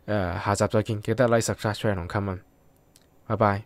誒、呃、下集再見，記得 like、subscribe、share 同 bye.